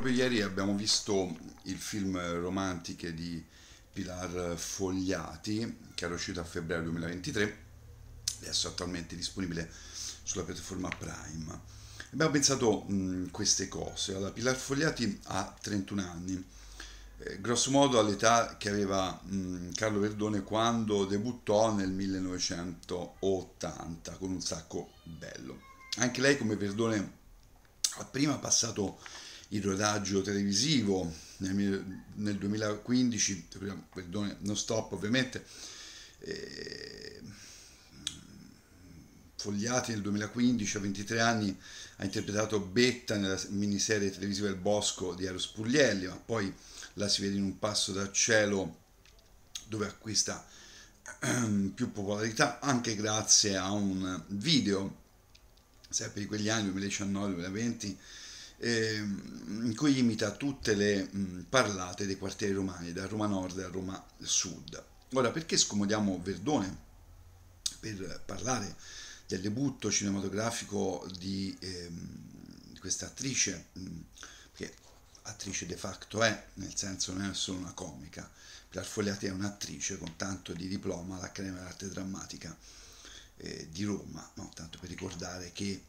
Proprio ieri abbiamo visto il film Romantiche di Pilar Fogliati, che era uscito a febbraio 2023, adesso attualmente disponibile sulla piattaforma Prime. Abbiamo pensato mh, queste cose. Allora, Pilar Fogliati ha 31 anni, eh, grosso modo all'età che aveva mh, Carlo Verdone quando debuttò nel 1980 con un sacco bello. Anche lei come Verdone ha prima passato il rodaggio televisivo nel 2015, perdone, non stop ovviamente, eh, Fogliati nel 2015 a 23 anni ha interpretato Betta nella miniserie televisiva Il Bosco di Eros Puglielli, ma poi la si vede in un passo da cielo dove acquista ehm, più popolarità anche grazie a un video sempre di quegli anni 2019-2020 eh, in cui imita tutte le mh, parlate dei quartieri romani, da Roma Nord a Roma Sud. Ora, perché scomodiamo Verdone per parlare del debutto cinematografico di, eh, questa attrice, che attrice de facto è, nel senso non è solo una comica, Pilar Fogliati è un'attrice con tanto di diploma all'Accademia d'Arte Drammatica eh, di Roma, no? tanto per ricordare che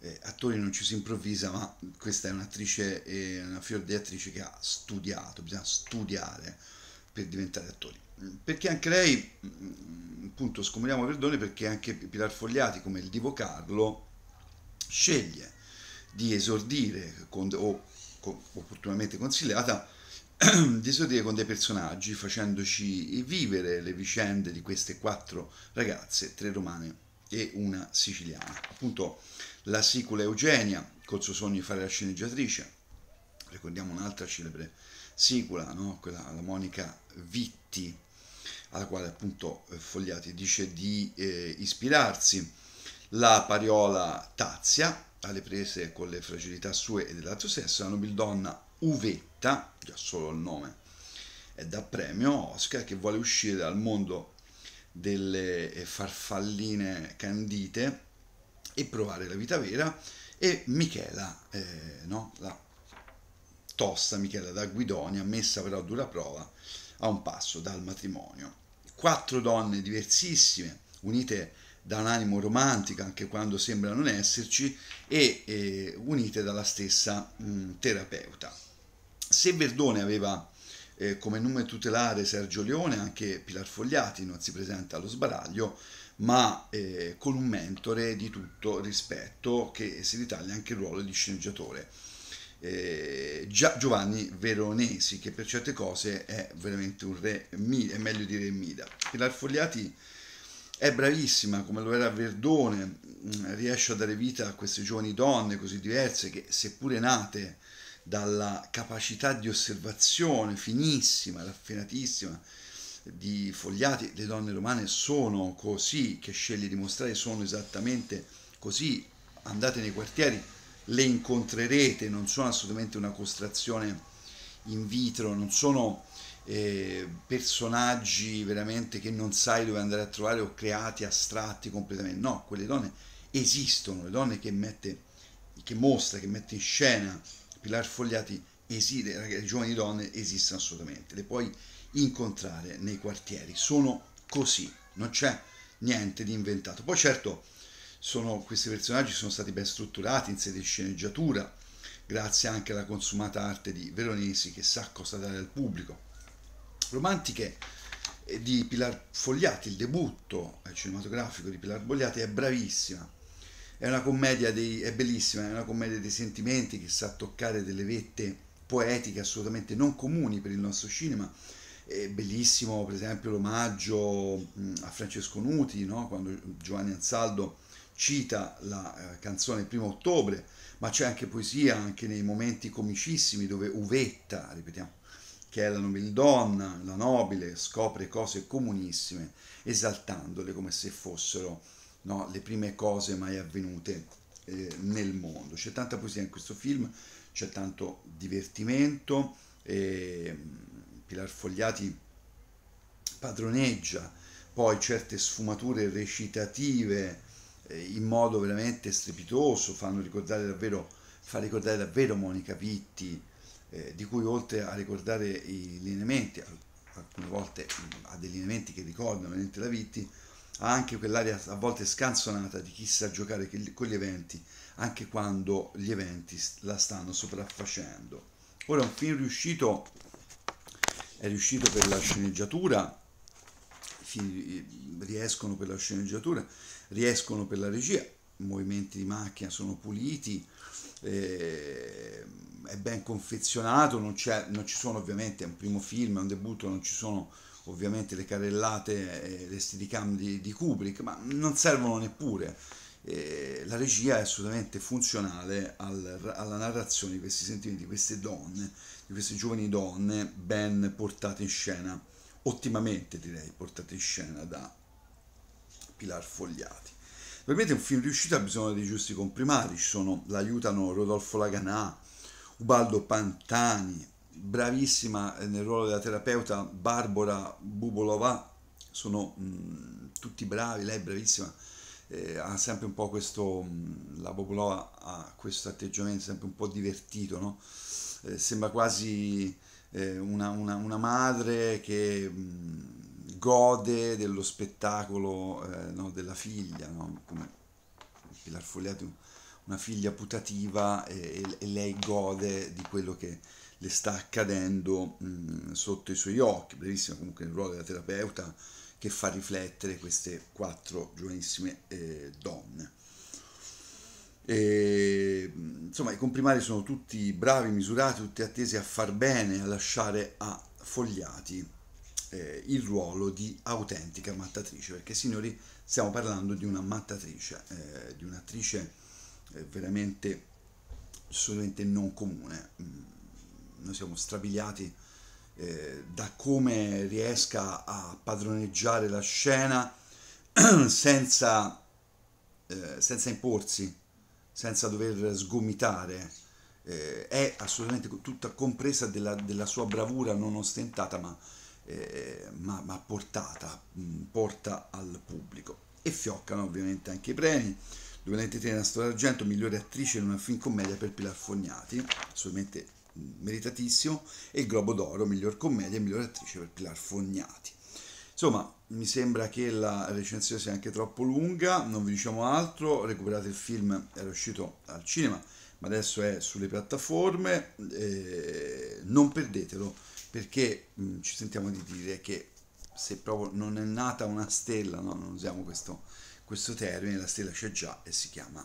eh, attori non ci si improvvisa, ma questa è un'attrice, eh, una fior di attrice che ha studiato, bisogna studiare per diventare attori. Perché anche lei, mm, appunto, scomuniamo perdone, perché anche Pilar Fogliati, come il Divo Carlo, sceglie di esordire con, o con, opportunamente consigliata di esordire con dei personaggi facendoci vivere le vicende di queste quattro ragazze, tre romane e una siciliana. Appunto la sicula Eugenia, col suo sogno di fare la sceneggiatrice, ricordiamo un'altra celebre sicula, no? Quella, la Monica Vitti, alla quale appunto Fogliati dice di eh, ispirarsi, la Pariola Tazia, alle prese con le fragilità sue e dell'altro sesso, la nobildonna Uvetta, già solo il nome, è da premio Oscar che vuole uscire dal mondo delle eh, farfalline candite e provare la vita vera e Michela, eh, no? la tosta Michela da Guidonia, messa però a dura prova a un passo dal matrimonio. Quattro donne diversissime, unite da un animo romantico anche quando sembra non esserci e eh, unite dalla stessa mh, mm, terapeuta. Se Verdone aveva eh, come nome tutelare Sergio Leone, anche Pilar Fogliati non si presenta allo sbaraglio, ma eh, con un mentore di tutto rispetto che si ritaglia anche il ruolo di sceneggiatore. Eh, Giovanni Veronesi, che per certe cose è veramente un re, è meglio dire Mida. Pilar Fogliati è bravissima, come lo era Verdone, mm, riesce a dare vita a queste giovani donne così diverse che, seppure nate dalla capacità di osservazione finissima, raffinatissima di Fogliati, le donne romane sono così, che sceglie di mostrare, sono esattamente così, andate nei quartieri, le incontrerete, non sono assolutamente una costrazione in vitro, non sono eh, personaggi veramente che non sai dove andare a trovare o creati astratti completamente, no, quelle donne esistono, le donne che mette, che mostra, che mette in scena Pilar Fogliati esiste, ragazzi, giovani donne esistono assolutamente, le puoi incontrare nei quartieri, sono così, non c'è niente di inventato. Poi certo sono, questi personaggi sono stati ben strutturati in sede di sceneggiatura, grazie anche alla consumata arte di Veronesi che sa cosa dare al pubblico. Romantiche eh, di Pilar Fogliati, il debutto eh, cinematografico di Pilar Fogliati è bravissima, è una commedia di, è bellissima, è una commedia dei sentimenti che sa toccare delle vette poetiche assolutamente non comuni per il nostro cinema. È bellissimo per esempio l'omaggio mm, a Francesco Nuti, no? quando Giovanni Ansaldo cita la eh, canzone Primo ottobre, ma c'è anche poesia anche nei momenti comicissimi dove Uvetta, ripetiamo, che è la nobildonna, la nobile, scopre cose comunissime, esaltandole come se fossero no? le prime cose mai avvenute eh, nel mondo. C'è tanta poesia in questo film, c'è tanto divertimento, eh, Pilar Fogliati padroneggia poi certe sfumature recitative eh, in modo veramente strepitoso, fanno ricordare davvero, fa ricordare davvero Monica Pitti, eh, di cui oltre a ricordare i lineamenti, alcune volte mm, ha dei lineamenti che ricordano la Vitti, ha anche quell'aria a volte scansonata di chi sa giocare con gli eventi, anche quando gli eventi la stanno sopraffacendo. Ora un film riuscito è riuscito per la sceneggiatura, i film riescono per la sceneggiatura, riescono per la regia, i movimenti di macchina sono puliti, eh, è ben confezionato, non, non, ci sono ovviamente, è un primo film, è un debutto, non ci sono ovviamente le carellate e le steadicam di, di Kubrick, ma non servono neppure. E la regia è assolutamente funzionale al, alla narrazione di questi sentimenti, di queste donne, di queste giovani donne ben portate in scena, ottimamente direi portate in scena da Pilar Fogliati. Ovviamente un film riuscito, ha bisogno dei giusti comprimari, ci sono, l'aiutano Rodolfo Laganà, Ubaldo Pantani, bravissima nel ruolo della terapeuta Barbara Bubolova, sono mh, mm, tutti bravi, lei è bravissima, eh, ha sempre un po' questo, mh, mm, la Bubolova ha questo atteggiamento sempre un po' divertito, no? eh, sembra quasi eh, una, una, una, madre che mh, mm, gode dello spettacolo eh, no? della figlia, no? come Pilar Fogliati, una figlia putativa e, e, e lei gode di quello che le sta accadendo mh, mm, sotto i suoi occhi. Bellissimo comunque il ruolo della terapeuta che fa riflettere queste quattro giovanissime eh, donne. E, mm, insomma, i comprimari sono tutti bravi, misurati, tutti attesi a far bene, a lasciare a Fogliati eh, il ruolo di autentica mattatrice, perché signori stiamo parlando di una mattatrice, eh, di un'attrice eh, veramente assolutamente non comune. Mm, noi siamo strabiliati eh, da come riesca a padroneggiare la scena senza, eh, senza imporsi, senza dover sgomitare. Eh, è assolutamente tutta compresa della, della, sua bravura non ostentata ma, eh, ma, ma portata, mh, mm, porta al pubblico. E fioccano ovviamente anche i premi. 2023 Nastro d'Argento, migliore attrice in una film commedia per Pilar Fognati, assolutamente meritatissimo, e il Globo d'Oro, miglior commedia e miglior attrice per Pilar Fognati. Insomma, mi sembra che la recensione sia anche troppo lunga, non vi diciamo altro, recuperate il film, era uscito al cinema, ma adesso è sulle piattaforme, eh, non perdetelo perché mh, mm, ci sentiamo di dire che se proprio non è nata una stella, no? non usiamo questo, questo termine, la stella c'è già e si chiama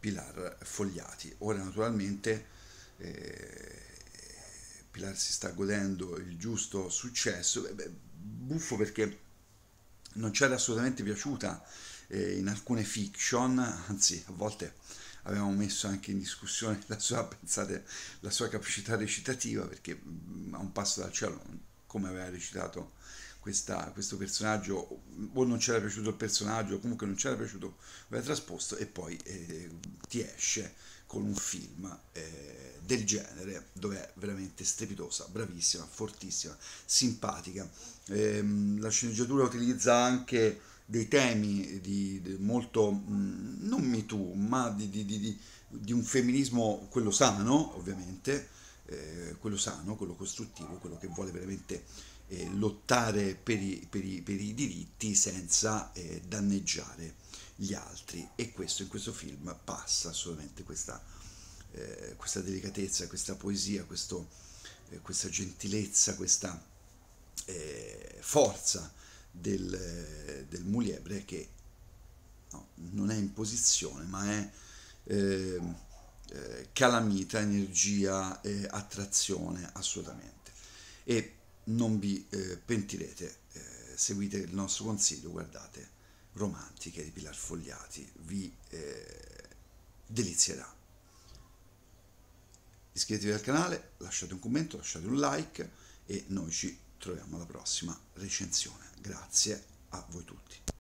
Pilar Fogliati. Ora naturalmente eh, Pilar si sta godendo il giusto successo, beh, buffo perché non c'era assolutamente piaciuta eh, in alcune fiction, anzi a volte avevamo messo anche in discussione la sua, pensate, la sua capacità recitativa perché mm, a un passo dal cielo, come aveva recitato questa, questo personaggio o non c'era piaciuto il personaggio o comunque non c'era piaciuto va trasposto e poi eh, ti esce con un film eh, del genere dove è veramente strepitosa, bravissima, fortissima, simpatica. Eh, la sceneggiatura utilizza anche dei temi di, di molto, mm, non me too, ma di, di, di, un femminismo, quello sano ovviamente, eh, quello sano, quello costruttivo, quello che vuole veramente eh, lottare per i, per, i, per i, diritti senza eh, danneggiare gli altri e questo in questo film passa assolutamente questa, eh, questa delicatezza, questa poesia, questo, eh, questa gentilezza, questa eh, forza del, eh, del Muliebre che no, non è in posizione ma è ehm, calamita, energia, attrazione assolutamente. E non vi eh, pentirete, eh, seguite il nostro consiglio, guardate Romantiche di Pilar Fogliati, vi eh, delizierà. Iscrivetevi al canale, lasciate un commento, lasciate un like e noi ci troviamo alla prossima recensione. Grazie a voi tutti.